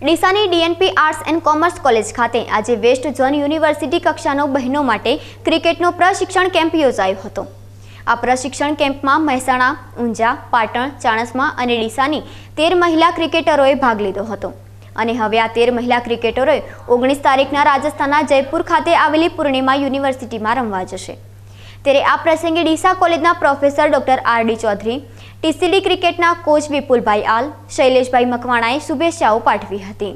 ડીસાની DNP arts and commerce college ખાતે આજે west zone university કક્ષાનો બહેનો માટે ક્રિકેટનો પ્રશિક્ષણ કેમ્પ યોજાયો હતો આ પ્રશિક્ષણ કેમ્પમાં મહેસાણા ઊંઝા પાટણ ચાણસમા અને ડીસાની તેર મહિલા ક્રિકેટરોએ ભાગ લીધો હતો અને હવે આ તેર મહિલા ક્રિકેટરોએ ઓગણીસ તારીખના રાજસ્થાનના જયપુર ખાતે આવેલી પૂર્ણિમા યુનિવર્સિટીમાં રમવા જશે ત્યારે આ પ્રસંગે ડીસા કોલેજના professor doctor R D Chaudhary TCD ક્રિકેટના કોચ વિપુલભાઈ આલ શૈલેષભાઈ મકવાણાએ શુભેચ્છાઓ પાઠવી હતી